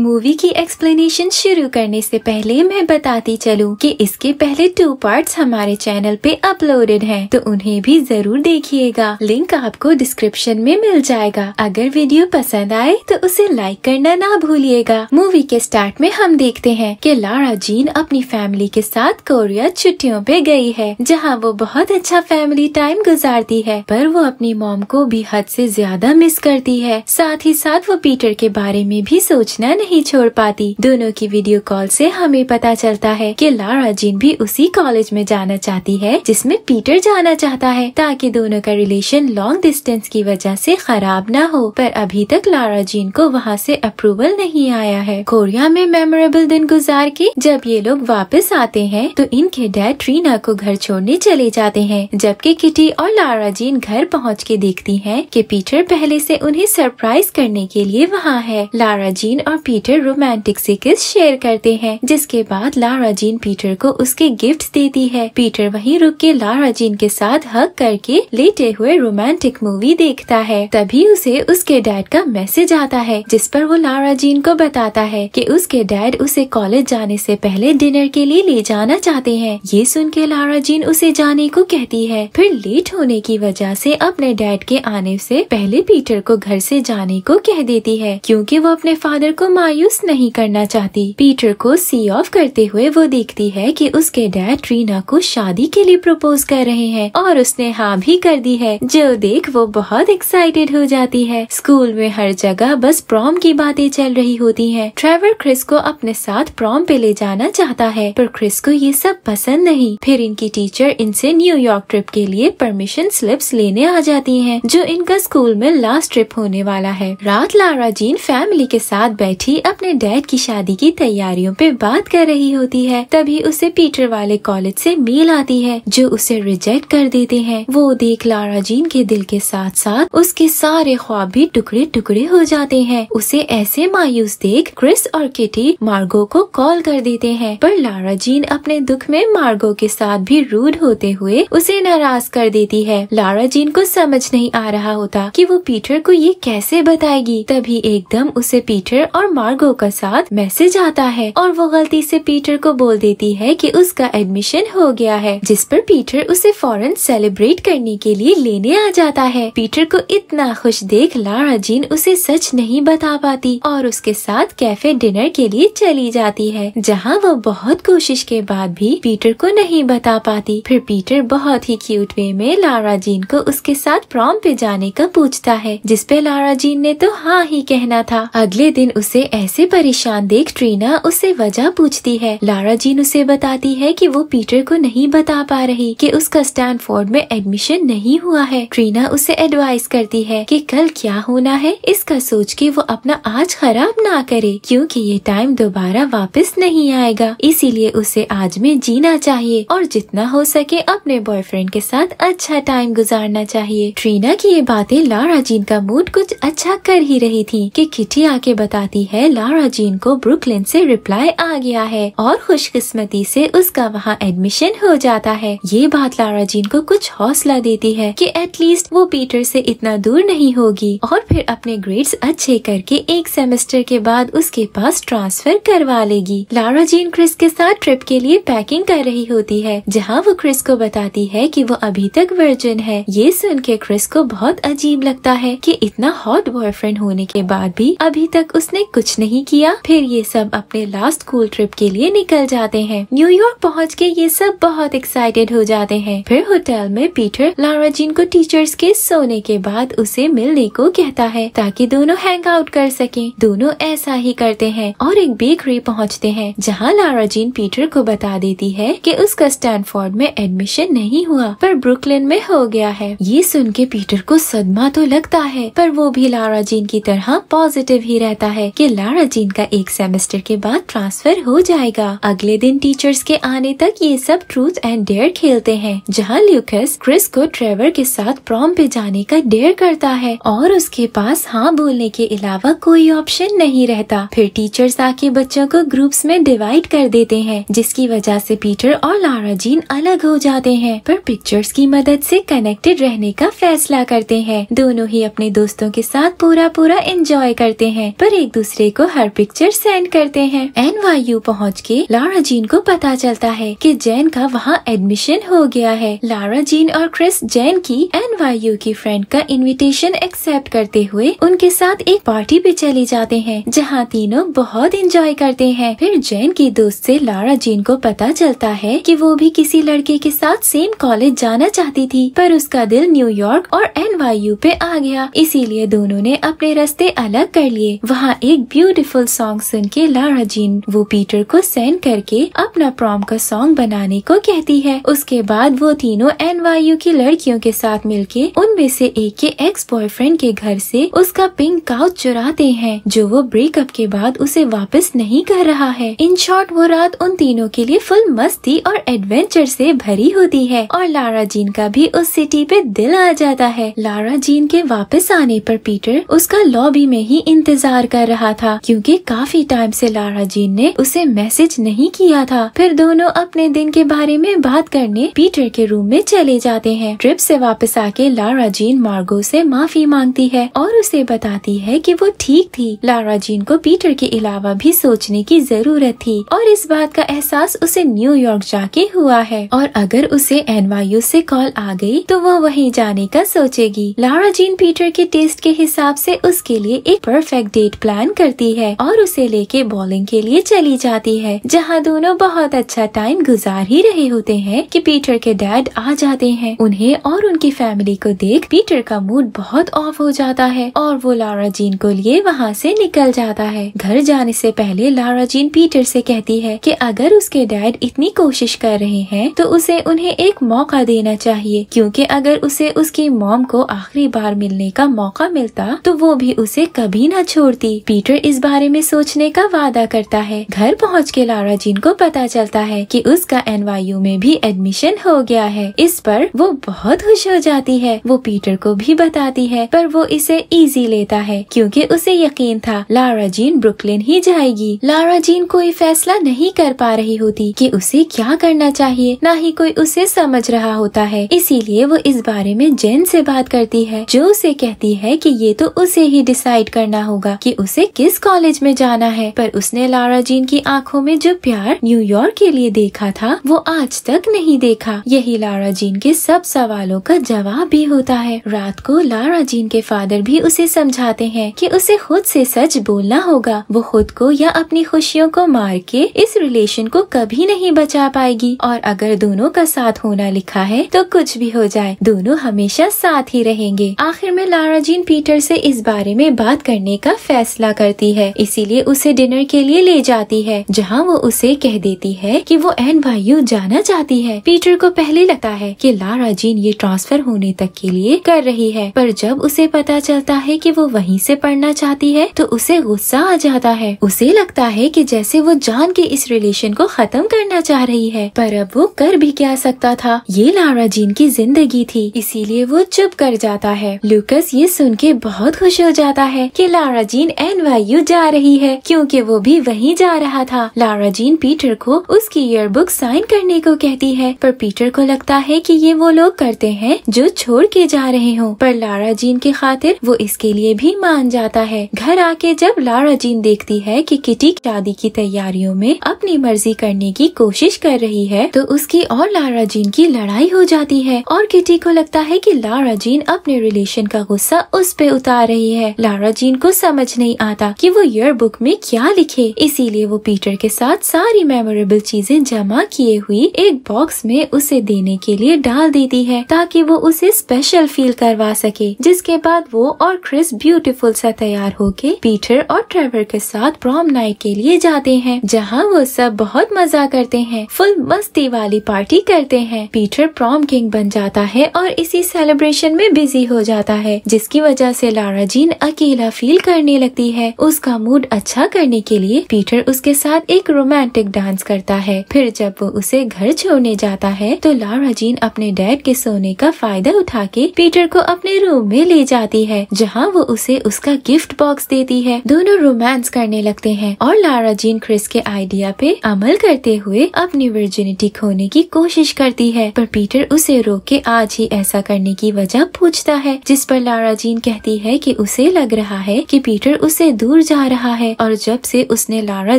movie की explanation शुरू करने से पहले मैं बताती चलूँ कि इसके पहले टू पार्ट्स हमारे चैनल पे अपलोडेड हैं, तो उन्हें भी जरूर देखिएगा लिंक आपको डिस्क्रिप्शन में मिल जाएगा अगर वीडियो पसंद आए तो उसे लाइक करना ना भूलिएगा मूवी के स्टार्ट में हम देखते हैं कि लारा जीन अपनी फैमिली के साथ कोरिया छुट्टियों पे गई है जहाँ वो बहुत अच्छा फैमिली टाइम गुजारती है पर वो अपनी मोम को भी हद से ज्यादा मिस करती है साथ ही साथ वो पीटर के बारे में भी सोचना नहीं नहीं छोड़ पाती दोनों की वीडियो कॉल से हमें पता चलता है कि लारा जीन भी उसी कॉलेज में जाना चाहती है जिसमें पीटर जाना चाहता है ताकि दोनों का रिलेशन लॉन्ग डिस्टेंस की वजह से खराब ना हो पर अभी तक लारा जीन को वहाँ से अप्रूवल नहीं आया है कोरिया में मेमोरेबल दिन गुजार के जब ये लोग वापस आते हैं तो इनके डैड ट्रीना को घर छोड़ने चले जाते हैं जबकि किटी और लारा जीन घर पहुँच के देखती है की पीटर पहले से उन्हें सरप्राइज करने के लिए वहाँ है लारा जीन और पीटर पीटर रोमांटिक से किस शेयर करते हैं जिसके बाद लारा जीन पीटर को उसके गिफ्ट देती है पीटर वहीं रुक के लारा जीन के साथ हक करके लेटे हुए रोमांटिक मूवी देखता है तभी उसे उसके डैड का मैसेज आता है जिस पर वो लारा जीन को बताता है कि उसके डैड उसे कॉलेज जाने से पहले डिनर के लिए ले जाना चाहते हैं ये सुन के लारा जीन उसे जाने को कहती है फिर लेट होने की वजह से अपने डैड के आने से पहले पीटर को घर से जाने को कह देती है क्योंकि वो अपने फादर को मायूस नहीं करना चाहती पीटर को सी ऑफ करते हुए वो देखती है कि उसके डैड रीना को शादी के लिए प्रपोज कर रहे हैं और उसने हाँ भी कर दी है जो देख वो बहुत एक्साइटेड हो जाती है स्कूल में हर जगह बस प्रॉम की बातें चल रही होती है ट्रेवर क्रिस को अपने साथ प्रॉम पे ले जाना चाहता है पर क्रिस को ये सब पसंद नहीं फिर इनकी टीचर इनसे न्यूयॉर्क ट्रिप के लिए परमिशन स्लिप्स लेने आ जाती हैं, जो इनका स्कूल में लास्ट ट्रिप होने वाला है रात लारा जीन फैमिली के साथ बैठी निधि अपने डैड की शादी की तैयारियों पे बात कर रही होती है तभी उसे पीटर वाले कॉलेज से मेल आती है जो उसे रिजेक्ट कर देते हैं वो देख लारा जीन के दिल के साथ साथ उसके सारे ख्वाब भी टुकड़े टुकड़े हो जाते हैं उसे ऐसे मायूस देख क्रिस और किटी मार्गो को कॉल कर देते हैं पर लारा जीन अपने दुख में मार्गो के साथ भी रूड होते हुए उसे नाराज कर देती है लारा जीन को समझ नहीं आ रहा होता कि वो पीटर को ये कैसे बताएगी तभी एकदम उसे पीटर और मार्गो का साथ मैसेज आता है और वो गलती से पीटर को बोल देती है कि उसका एडमिशन हो गया है जिस पर पीटर उसे फौरन सेलिब्रेट करने के लिए लेने आ जाता है पीटर को इतना खुश देख लारा जीन उसे सच नहीं बता पाती और उसके साथ कैफे डिनर के लिए चली जाती है जहाँ वो बहुत कोशिश के बाद भी पीटर को नहीं बता पाती फिर पीटर बहुत ही क्यूट वे में लारा जीन को उसके साथ प्रॉम पे जाने का पूछता है जिसपे लारा जीन ने तो हाँ ही कहना था अगले दिन उसे ऐसे परेशान देख ट्रीना उससे वजह पूछती है लारा जीन उसे बताती है कि वो पीटर को नहीं बता पा रही कि उसका स्टैनफोर्ड में एडमिशन नहीं हुआ है ट्रीना उसे एडवाइस करती है कि कल क्या होना है इसका सोच के वो अपना आज खराब ना करे क्योंकि ये टाइम दोबारा वापस नहीं आएगा इसीलिए उसे आज में जीना चाहिए और जितना हो सके अपने बॉयफ्रेंड के साथ अच्छा टाइम गुजारना चाहिए ट्रीना की ये बातें लारा जीन का मूड कुछ अच्छा कर ही रही थी कि किटी आके बताती है है लारा जीन को ब्रुकलिन से रिप्लाई आ गया है और खुशकिस्मती से उसका वहाँ एडमिशन हो जाता है ये बात लारा जीन को कुछ हौसला देती है कि एटलीस्ट वो पीटर से इतना दूर नहीं होगी और फिर अपने ग्रेड्स अच्छे करके एक सेमेस्टर के बाद उसके पास ट्रांसफर करवा लेगी लारा जीन क्रिस के साथ ट्रिप के लिए पैकिंग कर रही होती है जहाँ वो क्रिस को बताती है की वो अभी तक वर्जिन है ये सुन के क्रिस को बहुत अजीब लगता है की इतना हॉट बॉयफ्रेंड होने के बाद भी अभी तक उसने कुछ कुछ नहीं किया फिर ये सब अपने लास्ट स्कूल ट्रिप के लिए निकल जाते हैं न्यूयॉर्क पहुँच के ये सब बहुत एक्साइटेड हो जाते हैं फिर होटल में पीटर लारा जीन को टीचर्स के सोने के बाद उसे मिलने को कहता है ताकि दोनों हैंग आउट कर सके दोनों ऐसा ही करते हैं और एक बेकरी पहुँचते हैं जहाँ लारा जीन पीटर को बता देती है की उसका स्टैंडफोर्ड में एडमिशन नहीं हुआ पर ब्रुकलिन में हो गया है ये सुन के पीटर को सदमा तो लगता है पर वो भी लारा जीन की तरह पॉजिटिव ही रहता है की अलारा जीन का एक सेमेस्टर के बाद ट्रांसफर हो जाएगा अगले दिन टीचर्स के आने तक ये सब ट्रूथ एंड डेयर खेलते हैं जहाँ ल्यूकस क्रिस को ट्रेवर के साथ प्रॉम पे जाने का डेयर करता है और उसके पास हाँ बोलने के अलावा कोई ऑप्शन नहीं रहता फिर टीचर्स आके बच्चों को ग्रुप्स में डिवाइड कर देते हैं जिसकी वजह ऐसी पीटर और लारा जीन अलग हो जाते हैं पर पिक्चर्स की मदद से कनेक्टेड रहने का फैसला करते हैं दोनों ही अपने दोस्तों के साथ पूरा पूरा एंजॉय करते हैं पर एक दूसरे दूसरे को हर पिक्चर सेंड करते हैं एन वायु पहुँच के लारा जीन को पता चलता है कि जैन का वहाँ एडमिशन हो गया है लारा जीन और क्रिस जैन की एन वायु की फ्रेंड का इनविटेशन एक्सेप्ट करते हुए उनके साथ एक पार्टी पे चले जाते हैं जहाँ तीनों बहुत इंजॉय करते हैं फिर जैन की दोस्त ऐसी लारा जीन को पता चलता है की वो भी किसी लड़के के साथ सेम कॉलेज जाना चाहती थी पर उसका दिल न्यूयॉर्क और एन पे आ गया इसीलिए दोनों ने अपने रास्ते अलग कर लिए वहाँ एक ब्यूटीफुल सॉन्ग सुन के लारा जीन वो पीटर को सेंड करके अपना प्रॉम का सॉन्ग बनाने को कहती है उसके बाद वो तीनों एन की लड़कियों के साथ मिलके उनमें से एक के एक्स बॉयफ्रेंड के घर से उसका पिंक काउच चुराते हैं जो वो ब्रेकअप के बाद उसे वापस नहीं कर रहा है इन शॉर्ट वो रात उन तीनों के लिए फुल मस्ती और एडवेंचर से भरी होती है और लारा जीन का भी उस सिटी पे दिल आ जाता है लारा जीन के वापस आने पर पीटर उसका लॉबी में ही इंतजार कर रहा था क्योंकि काफी टाइम से लारा जीन ने उसे मैसेज नहीं किया था फिर दोनों अपने दिन के बारे में बात करने पीटर के रूम में चले जाते हैं ट्रिप से वापस आके लारा जीन मार्गो से माफी मांगती है और उसे बताती है कि वो ठीक थी लारा जीन को पीटर के अलावा भी सोचने की जरूरत थी और इस बात का एहसास उसे न्यूयॉर्क जाके हुआ है और अगर उसे यू से कॉल आ गई तो वो वही जाने का सोचेगी लारा जीन पीटर के टेस्ट के हिसाब से उसके लिए एक परफेक्ट डेट प्लान कर करती है और उसे लेके बॉलिंग के लिए चली जाती है जहाँ दोनों बहुत अच्छा टाइम गुजार ही रहे होते हैं कि पीटर के डैड आ जाते हैं उन्हें और उनकी फैमिली को देख पीटर का मूड बहुत ऑफ हो जाता है और वो लारा जीन को लिए वहाँ से निकल जाता है घर जाने से पहले लारा जीन पीटर से कहती है कि अगर उसके डैड इतनी कोशिश कर रहे हैं तो उसे उन्हें एक मौका देना चाहिए क्योंकि अगर उसे उसकी मॉम को आखिरी बार मिलने का मौका मिलता तो वो भी उसे कभी ना छोड़ती पीटर इस बारे में सोचने का वादा करता है घर पहुँच के लारा जीन को पता चलता है की उसका एन में भी एडमिशन हो गया है इस पर वो बहुत खुश हो जाती है वो पीटर को भी बताती है पर वो इसे इजी लेता है क्योंकि उसे यकीन था लारा जीन ब्रुकलिन ही जाएगी लारा जीन कोई फैसला नहीं कर पा रही होती कि उसे क्या करना चाहिए ना ही कोई उसे समझ रहा होता है इसीलिए वो इस बारे में जेन से बात करती है जो उसे कहती है कि ये तो उसे ही डिसाइड करना होगा कि उसे किस इस कॉलेज में जाना है पर उसने लारा जीन की आंखों में जो प्यार न्यूयॉर्क के लिए देखा था वो आज तक नहीं देखा यही लारा जीन के सब सवालों का जवाब भी होता है रात को लारा जीन के फादर भी उसे समझाते हैं कि उसे खुद से सच बोलना होगा वो खुद को या अपनी खुशियों को मार के इस रिलेशन को कभी नहीं बचा पाएगी और अगर दोनों का साथ होना लिखा है तो कुछ भी हो जाए दोनों हमेशा साथ ही रहेंगे आखिर में लारा जीन पीटर से इस बारे में बात करने का फैसला करते करती है इसीलिए उसे डिनर के लिए ले जाती है जहाँ वो उसे कह देती है कि वो एन भाई जाना चाहती है पीटर को पहले लगता है कि लारा जीन ये ट्रांसफर होने तक के लिए कर रही है पर जब उसे पता चलता है कि वो वहीं से पढ़ना चाहती है तो उसे गुस्सा आ जाता है उसे लगता है कि जैसे वो जान के इस रिलेशन को खत्म करना चाह रही है पर अब वो कर भी क्या सकता था ये लारा जीन की जिंदगी थी इसीलिए वो चुप कर जाता है लूकस ये सुन के बहुत खुश हो जाता है की लारा जीन एन वाई आयु जा रही है क्योंकि वो भी वहीं जा रहा था लारा जीन पीटर को उसकी ईयरबुक साइन करने को कहती है पर पीटर को लगता है कि ये वो लोग करते हैं जो छोड़ के जा रहे हों पर लारा जीन के खातिर वो इसके लिए भी मान जाता है घर आके जब लारा जीन देखती है कि किटी शादी की तैयारियों में अपनी मर्जी करने की कोशिश कर रही है तो उसकी और लारा जीन की लड़ाई हो जाती है और किटी को लगता है कि लारा जीन अपने रिलेशन का गुस्सा उस पे उतार रही है लारा जीन को समझ नहीं आता कि वो ईयर बुक में क्या लिखे इसीलिए वो पीटर के साथ सारी मेमोरेबल चीजें जमा किए हुई एक बॉक्स में उसे देने के लिए डाल देती है ताकि वो उसे स्पेशल फील करवा सके जिसके बाद वो और क्रिस ब्यूटीफुल सा तैयार होके पीटर और ट्रेवर के साथ प्रॉम नाइट के लिए जाते हैं जहाँ वो सब बहुत मजा करते हैं फुल मस्ती वाली पार्टी करते हैं पीटर प्रॉम किंग बन जाता है और इसी सेलिब्रेशन में बिजी हो जाता है जिसकी वजह से लारा जीन अकेला फील करने लगती है उसका मूड अच्छा करने के लिए पीटर उसके साथ एक रोमांटिक डांस करता है फिर जब वो उसे घर छोड़ने जाता है तो लारा जीन अपने डैड के सोने का फायदा उठा के पीटर को अपने रूम में ले जाती है जहाँ वो उसे उसका गिफ्ट बॉक्स देती है दोनों रोमांस करने लगते हैं और लारा जीन क्रिस के आइडिया पे अमल करते हुए अपनी वर्जिनिटी खोने की कोशिश करती है पर पीटर उसे रोक के आज ही ऐसा करने की वजह पूछता है जिस पर लारा जीन कहती है कि उसे लग रहा है कि पीटर उसे दूर दूर जा रहा है और जब से उसने लारा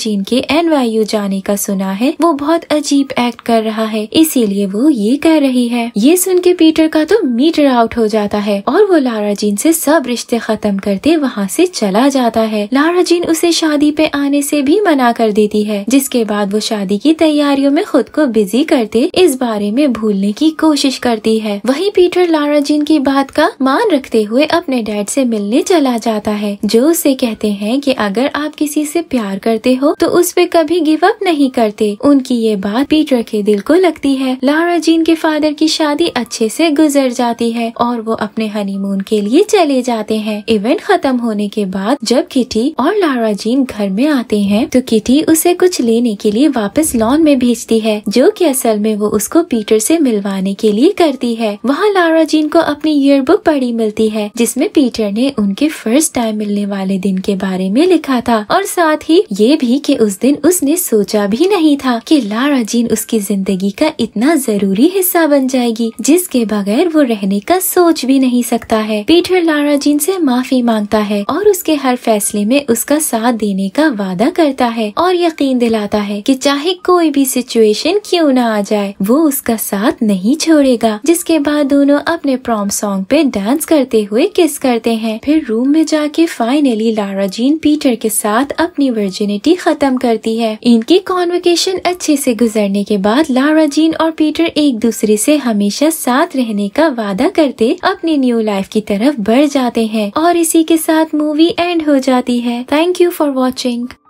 जीन के एन जाने का सुना है वो बहुत अजीब एक्ट कर रहा है इसीलिए वो ये कह रही है ये सुन के पीटर का तो मीटर आउट हो जाता है और वो लारा जीन से सब रिश्ते खत्म करते वहाँ से चला जाता है लारा जीन उसे शादी पे आने से भी मना कर देती है जिसके बाद वो शादी की तैयारियों में खुद को बिजी करते इस बारे में भूलने की कोशिश करती है वही पीटर लारा जीन की बात का मान रखते हुए अपने डैड ऐसी मिलने चला जाता है जो उसे कहते हैं कि अगर आप किसी से प्यार करते हो तो उस पर कभी गिव अप नहीं करते उनकी ये बात पीटर के दिल को लगती है लारा जीन के फादर की शादी अच्छे से गुजर जाती है और वो अपने हनीमून के लिए चले जाते हैं इवेंट खत्म होने के बाद जब किटी और लारा जीन घर में आते हैं तो किटी उसे कुछ लेने के लिए वापस लॉन में भेजती है जो की असल में वो उसको पीटर से मिलवाने के लिए करती है वहाँ लारा जीन को अपनी ईयरबुक पढ़ी मिलती है जिसमें पीटर ने उनके फर्स्ट टाइम मिलने वाले दिन के बारे में लिखा था और साथ ही ये भी कि उस दिन उसने सोचा भी नहीं था कि लारा जीन उसकी जिंदगी का इतना जरूरी हिस्सा बन जाएगी जिसके बगैर वो रहने का सोच भी नहीं सकता है पीटर लारा जीन से माफी मांगता है और उसके हर फैसले में उसका साथ देने का वादा करता है और यकीन दिलाता है कि चाहे कोई भी सिचुएशन क्यों ना आ जाए वो उसका साथ नहीं छोड़ेगा जिसके बाद दोनों अपने प्रॉम सॉन्ग पे डांस करते हुए किस करते हैं फिर रूम में जाके फाइनली लारा जीन पीटर के साथ अपनी वर्जिनिटी खत्म करती है इनकी कॉन्वकेशन अच्छे से गुजरने के बाद लारा जीन और पीटर एक दूसरे से हमेशा साथ रहने का वादा करते अपनी न्यू लाइफ की तरफ बढ़ जाते हैं और इसी के साथ मूवी एंड हो जाती है थैंक यू फॉर वॉचिंग